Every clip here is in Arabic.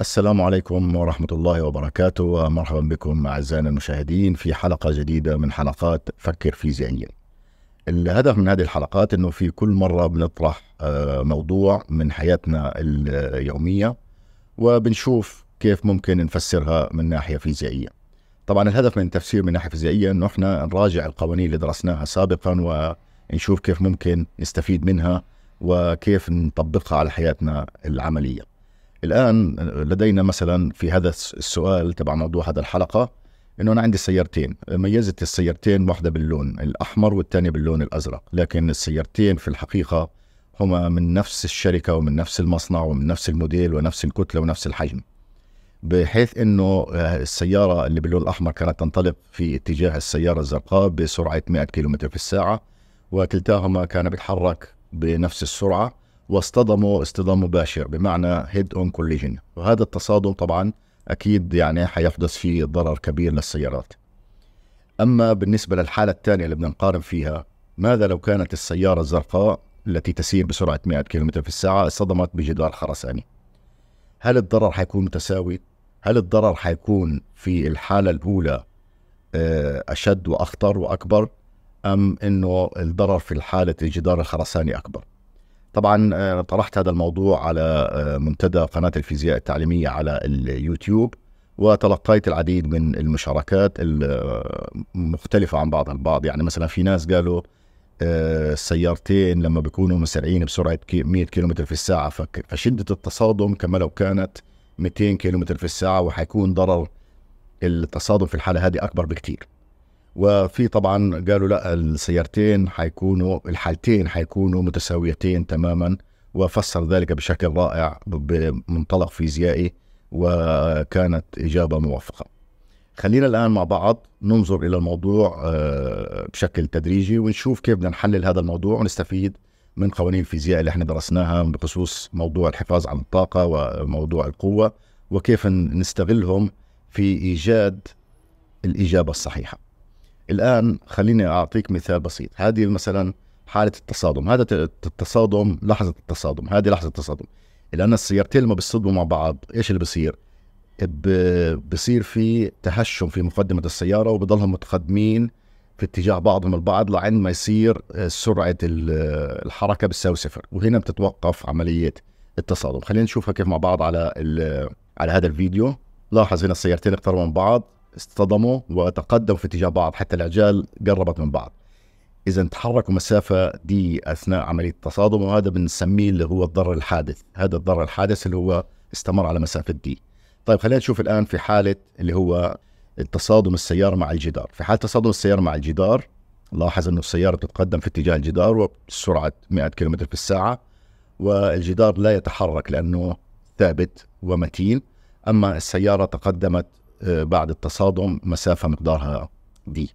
السلام عليكم ورحمة الله وبركاته ومرحبا بكم أعزائنا المشاهدين في حلقة جديدة من حلقات فكر فيزيائيا الهدف من هذه الحلقات أنه في كل مرة بنطرح آه، موضوع من حياتنا اليومية وبنشوف كيف ممكن نفسرها من ناحية فيزيائية طبعا الهدف من التفسير من ناحية فيزيائية أنه احنا نراجع القوانين اللي درسناها سابقا ونشوف كيف ممكن نستفيد منها وكيف نطبقها على حياتنا العمليه. الان لدينا مثلا في هذا السؤال تبع موضوع هذا الحلقه انه انا عندي سيارتين ميزت السيارتين واحده باللون الاحمر والثانيه باللون الازرق لكن السيارتين في الحقيقه هما من نفس الشركه ومن نفس المصنع ومن نفس الموديل ونفس الكتله ونفس الحجم بحيث انه آه، السياره اللي باللون الاحمر كانت تنطلق في اتجاه السياره الزرقاء بسرعه 100 كم في الساعه وكلتاهما كان بيتحرك بنفس السرعه واصطدموا اصطدام مباشر بمعنى هيد اون كوليجن وهذا التصادم طبعا اكيد يعني حيحدث فيه ضرر كبير للسيارات اما بالنسبه للحاله الثانيه اللي بدنا نقارن فيها ماذا لو كانت السياره الزرقاء التي تسير بسرعه 100 كم في الساعه اصطدمت بجدار خرساني هل الضرر حيكون متساوي هل الضرر حيكون في الحاله الاولى آه، اشد واخطر واكبر ام انه الضرر في الحاله الجدار الخرساني اكبر طبعا آه، طرحت هذا الموضوع على آه، منتدى قناة الفيزياء التعليمية على اليوتيوب وتلقيت العديد من المشاركات المختلفة آه، عن بعضها البعض يعني مثلا في ناس قالوا السيارتين لما بيكونوا مسرعين بسرعة 100 كيلومتر في الساعة فشدة التصادم كما لو كانت 200 كيلومتر في الساعة وحيكون ضرر التصادم في الحالة هذه أكبر بكتير وفي طبعا قالوا لا السيارتين حيكونوا الحالتين حيكونوا متساويتين تماما وفسر ذلك بشكل رائع بمنطلق فيزيائي وكانت إجابة موفقة خلينا الآن مع بعض ننظر إلى الموضوع آه، بشكل تدريجي ونشوف كيف بدنا نحلل هذا الموضوع ونستفيد من قوانين الفيزياء اللي احنا درسناها بخصوص موضوع الحفاظ على الطاقة وموضوع القوة وكيف نستغلهم في إيجاد الإجابة الصحيحة الان خليني اعطيك مثال بسيط هذه مثلا حاله التصادم هذا التصادم لحظه التصادم هذه لحظه التصادم لان السيارتين لما بيصطدموا مع بعض ايش اللي بصير بصير في تهشم في مقدمه السياره وبضلهم متقدمين في اتجاه بعضهم البعض لعند ما يصير آه، سرعه الحركه بتساوي صفر وهنا بتتوقف عمليه التصادم خلينا نشوفها كيف مع بعض على على هذا الفيديو لاحظ هنا السيارتين اقتربوا من بعض اصطدموا وتقدموا في اتجاه بعض حتى العجال قربت من بعض إذا تحركوا مسافة دي أثناء عملية التصادم وهذا بنسميه اللي هو الضرر الحادث هذا الضرر الحادث اللي هو استمر على مسافة دي طيب خلينا نشوف الآن في حالة اللي هو التصادم السيارة مع الجدار في حال تصادم السيارة مع الجدار لاحظ أنه السيارة تتقدم في اتجاه الجدار وبسرعة 100 كم في الساعة والجدار لا يتحرك لأنه ثابت ومتين أما السيارة تقدمت بعد التصادم مسافه مقدارها دي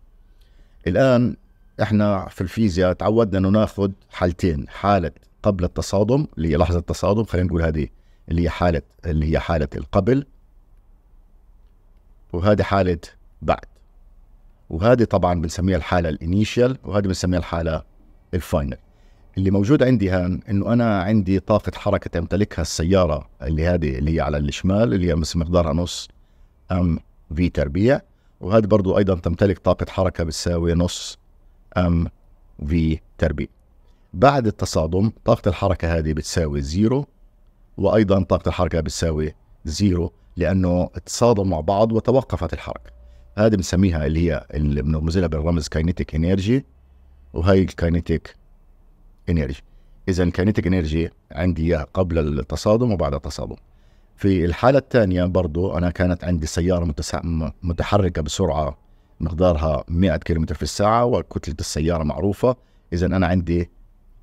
الان احنا في الفيزياء تعودنا انه ناخذ حالتين حاله قبل التصادم اللي هي لحظه التصادم خلينا نقول هذه اللي هي حاله اللي هي حاله القبل وهذه حاله بعد وهذه طبعا بنسميها الحاله الانيشال وهذه بنسميها الحاله الفاينل اللي موجود عندي هان انه انا عندي طاقه حركه تمتلكها السياره اللي هذه اللي هي على الشمال اللي هي مقدارها نص أم في تربيع وهذا برضو أيضا تمتلك طاقة حركة بتساوي نص أم في تربيع بعد التصادم طاقة الحركة هذه بتساوي زيرو وأيضا طاقة الحركة بتساوي زيرو لأنه تصادموا مع بعض وتوقفت الحركة هذه بنسميها اللي هي اللي بنرمزلها بالرمز كاينيتيك انرجي وهي الكاينيتيك انرجي اذا الكاينيتيك انرجي عندي اياها قبل التصادم وبعد التصادم في الحالة الثانية برضو أنا كانت عندي سيارة متسع... متحركة بسرعة مقدارها 100 كم في الساعة وكتلة السيارة معروفة إذا أنا عندي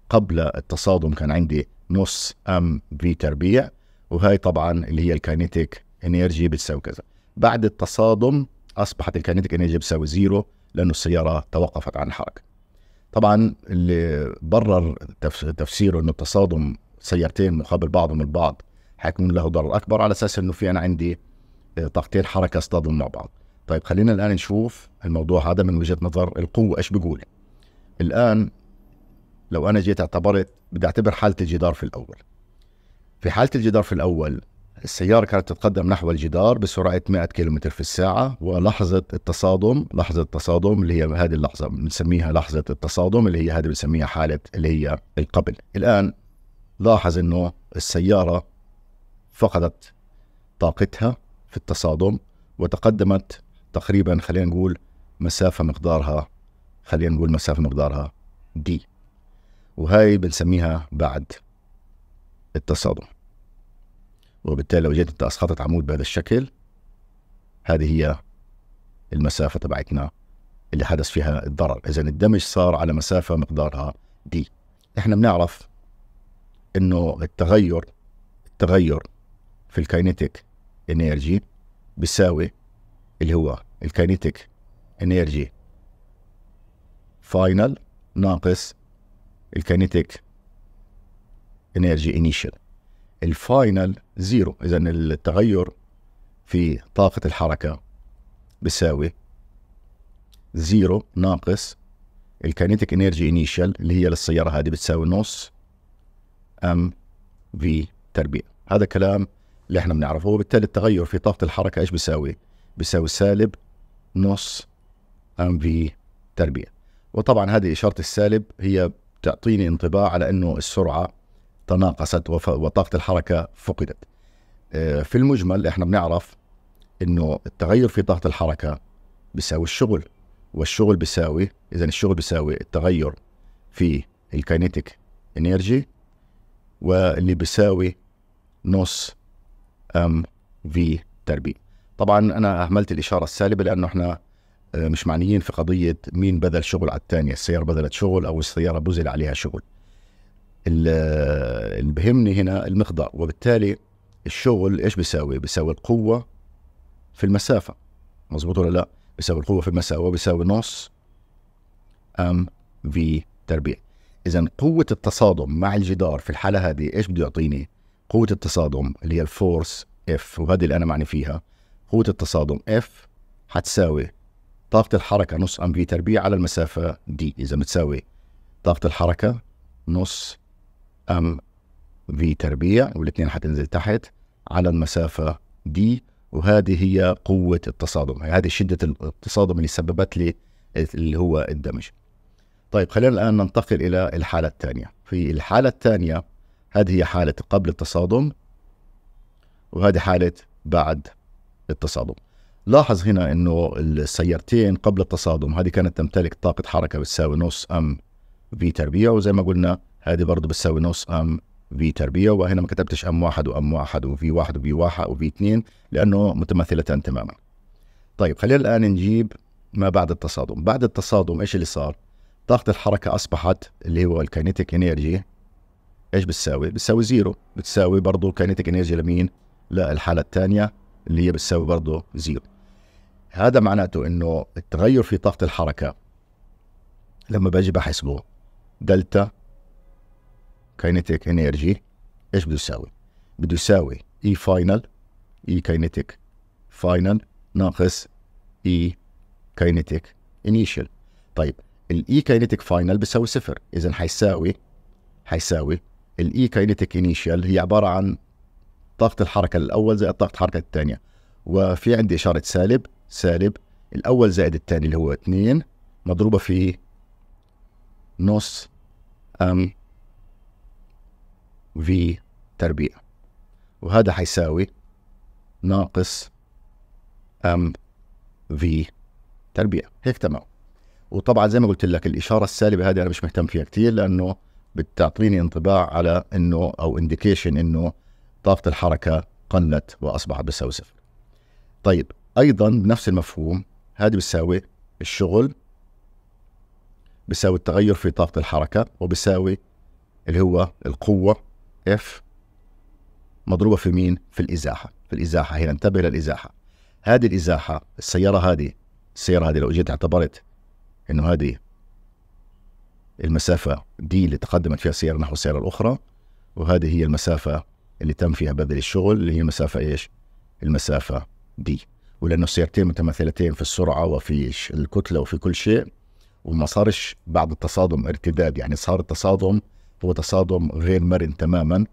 قبل التصادم كان عندي نص أم في تربيع وهي طبعا اللي هي الكينيتيك انرجي بتساوي كذا بعد التصادم أصبحت الكينيتيك انرجي بتساوي زيرو لأنه السيارة توقفت عن الحركة طبعا اللي برر تفسيره أنه التصادم سيارتين مقابل بعضهم البعض حيكون له ضرر اكبر على اساس انه في انا عندي آه، طاقتين حركه اصطدم مع بعض. طيب خلينا الان نشوف الموضوع هذا من وجهه نظر القوه ايش بيقول. الان لو انا جيت اعتبرت بدي اعتبر حاله الجدار في الاول. في حاله الجدار في الاول السيارة كانت تتقدم نحو الجدار بسرعة 100 كم في الساعة ولحظة التصادم لحظة التصادم اللي هي هذه اللحظة بنسميها لحظة التصادم اللي هي هذه بنسميها حالة اللي هي القبل الآن لاحظ أنه السيارة فقدت طاقتها في التصادم وتقدمت تقريبا خلينا نقول مسافة مقدارها خلينا نقول مسافة مقدارها دي وهاي بنسميها بعد التصادم وبالتالي لو جيت انت اسقطت عمود بهذا الشكل هذه هي المسافة تبعتنا اللي حدث فيها الضرر اذا الدمج صار على مسافة مقدارها دي احنا بنعرف انه التغير التغير في الكاينيتيك انرجي بيساوي اللي هو الكاينيتيك انرجي فاينل ناقص الكاينيتيك انرجي انيشال الفاينل زيرو اذا التغير في طاقة الحركة بيساوي زيرو ناقص الكاينيتيك انرجي انيشال اللي هي للسيارة هذه بتساوي نص ام في تربيع هذا كلام اللي احنا بنعرفه وبالتالي التغير في طاقه الحركه ايش بيساوي؟ بيساوي سالب نص ام في تربيع وطبعا هذه اشاره السالب هي تعطيني انطباع على انه السرعه تناقصت وطاقه الحركه فقدت آه، في المجمل احنا بنعرف انه التغير في طاقه الحركه بيساوي الشغل والشغل بيساوي اذا الشغل بيساوي التغير في الكينيتيك انرجي واللي بيساوي نص ام في تربيع طبعا انا اهملت الاشاره السالبه لانه احنا أه، مش معنيين في قضيه مين بذل شغل على الثانيه السياره بذلت شغل او السياره بذل عليها شغل آه، اللي بهمني هنا المقدار وبالتالي الشغل ايش بيساوي بيساوي القوه في المسافه مظبوط ولا لا بيساوي القوه في المسافه بيساوي نص ام في تربيع اذا قوه التصادم مع الجدار في الحاله هذه ايش بده يعطيني قوه التصادم اللي هي الفورس اف وهذه اللي انا معني فيها قوه التصادم اف حتساوي طاقه الحركه نص ام في تربيع على المسافه دي اذا بتساوي طاقه الحركه نص ام في تربيع والاثنين حتنزل تحت على المسافه دي وهذه هي قوه التصادم هذه شده التصادم اللي سببت لي اللي هو الدمج طيب خلينا الآن ننتقل إلى الحالة الثانية في الحالة الثانية هذه هي حالة قبل التصادم وهذه حالة بعد التصادم لاحظ هنا انه السيارتين قبل التصادم هذه كانت تمتلك طاقة حركة بتساوي نص ام في تربيع وزي ما قلنا هذه برضه بتساوي نص ام في تربيع وهنا ما كتبتش ام واحد وام واحد وفي واحد وفي واحد وفي اثنين لانه متماثلتان تماما. طيب خلينا الان نجيب ما بعد التصادم، بعد التصادم ايش اللي صار؟ طاقة الحركة اصبحت اللي هو الكينيتيك انرجي ايش بتساوي؟ بتساوي زيرو بتساوي برضه كاينيتيك انرجي لمين؟ للحاله الثانيه اللي هي بتساوي برضه زيرو هذا معناته انه التغير في طاقه الحركه لما باجي بحسبه دلتا كينيتيك انرجي ايش بده يساوي؟ بده يساوي اي فاينل اي كينيتيك فاينل ناقص اي كينيتيك انيشال طيب الاي كينيتيك فاينل بيساوي صفر اذا حيساوي حيساوي الاي كاينيتيك انيشال هي عباره عن طاقه الحركه الاول زائد طاقه الحركه الثانيه وفي عندي اشاره سالب سالب الاول زائد الثاني اللي هو 2 مضروبه في نص ام في تربيع وهذا حيساوي ناقص ام في تربيع هيك تمام وطبعا زي ما قلت لك الاشاره السالبه هذه انا مش مهتم فيها كثير لانه بتعطيني انطباع على انه او انديكيشن انه طاقه الحركه قلت واصبحت بتساوي صفر. طيب ايضا بنفس المفهوم هذه بتساوي الشغل بيساوي التغير في طاقه الحركه وبيساوي اللي هو القوه اف مضروبه في مين؟ في الازاحه، في الازاحه هنا انتبه للازاحه. هذه الازاحه السياره هذه السياره هذه لو جيت اعتبرت انه هذه المسافة دي اللي تقدمت فيها السيارة نحو السيارة الأخرى وهذه هي المسافة اللي تم فيها بذل الشغل اللي هي المسافة إيش؟ المسافة دي ولأنه السيارتين متماثلتين في السرعة وفي الكتلة وفي كل شيء وما صارش بعد التصادم ارتداد يعني صار التصادم هو تصادم غير مرن تماما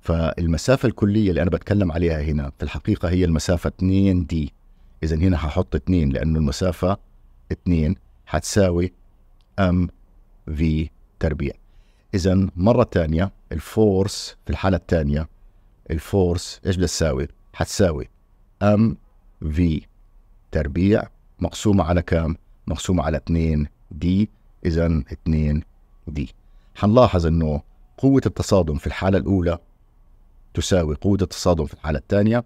فالمسافة الكلية اللي أنا بتكلم عليها هنا في الحقيقة هي المسافة 2 دي إذا هنا هحط 2 لأنه المسافة 2 هتساوي أم في تربيع اذا مره ثانيه الفورس في الحاله الثانيه الفورس ايش بدها تساوي حتساوي ام في تربيع مقسومه على كام مقسومه على 2 دي اذا 2 دي حنلاحظ انه قوه التصادم في الحاله الاولى تساوي قوه التصادم في الحاله الثانيه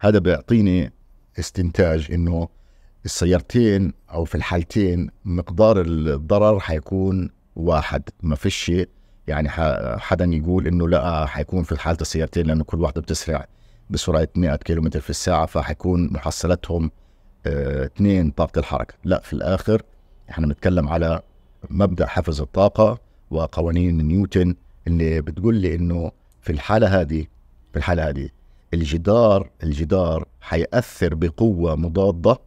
هذا بيعطيني استنتاج انه السيارتين او في الحالتين مقدار الضرر حيكون واحد ما فيش يعني حدا يقول انه لا حيكون في حاله السيارتين لانه كل واحده بتسرع بسرعه 100 كيلومتر في الساعه فحيكون محصلتهم آه، اثنين طاقه الحركه لا في الاخر احنا بنتكلم على مبدا حفظ الطاقه وقوانين نيوتن اللي بتقول لي انه في الحاله هذه في الحاله هذه الجدار الجدار حيأثر بقوه مضاده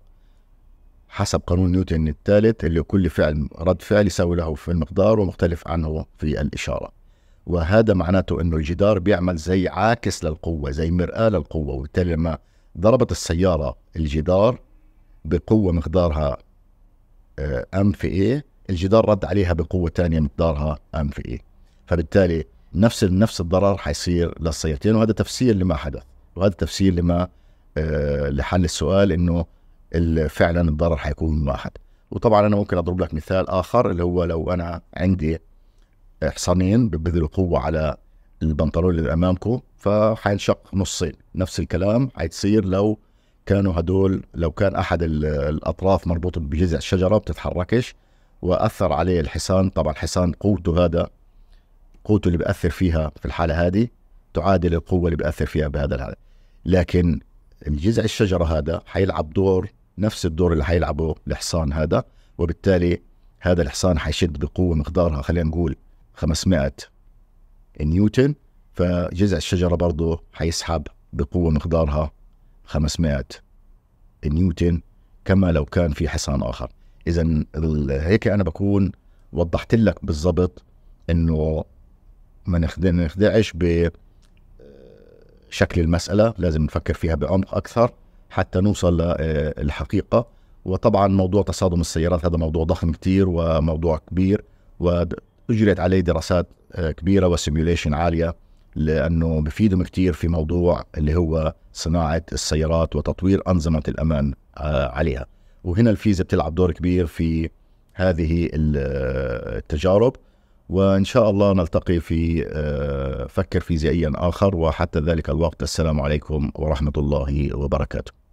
حسب قانون نيوتن الثالث اللي كل فعل رد فعل يساوي له في المقدار ومختلف عنه في الإشارة وهذا معناته أنه الجدار بيعمل زي عاكس للقوة زي مرآة للقوة وبالتالي لما ضربت السيارة الجدار بقوة مقدارها ام آه، في إيه الجدار رد عليها بقوه ثانيه مقدارها ام في إيه فبالتالي نفس نفس الضرر حيصير للسيارتين وهذا تفسير لما حدث وهذا تفسير لما آه، لحل السؤال انه فعلا الضرر حيكون من واحد وطبعا انا ممكن اضرب لك مثال اخر اللي هو لو انا عندي حصانين ببذلوا قوه على البنطلون اللي امامكم فحينشق نصين نفس الكلام حيتصير لو كانوا هدول لو كان احد الاطراف مربوط بجذع الشجره بتتحركش واثر عليه الحصان طبعا الحصان قوته هذا قوته اللي بأثر فيها في الحاله هذه تعادل القوه اللي بأثر فيها بهذا الحالة لكن جذع الشجره هذا حيلعب دور نفس الدور اللي حيلعبه الحصان هذا وبالتالي هذا الحصان حيشد بقوه مقدارها خلينا نقول 500 نيوتن فجذع الشجره برضه حيسحب بقوه مقدارها 500 نيوتن كما لو كان في حصان اخر اذا هيك انا بكون وضحت لك بالضبط انه ما نخدعش ب شكل المسألة لازم نفكر فيها بعمق أكثر حتى نوصل للحقيقة آه، وطبعا موضوع تصادم السيارات هذا موضوع ضخم كتير وموضوع كبير وأجريت عليه دراسات آه، كبيرة وسيميوليشن عالية لأنه بفيدهم كتير في موضوع اللي هو صناعة السيارات وتطوير أنظمة الأمان آه، عليها وهنا الفيزا بتلعب دور كبير في هذه التجارب وإن شاء الله نلتقي في آه، فكر فيزيائيا آخر وحتى ذلك الوقت السلام عليكم ورحمة الله وبركاته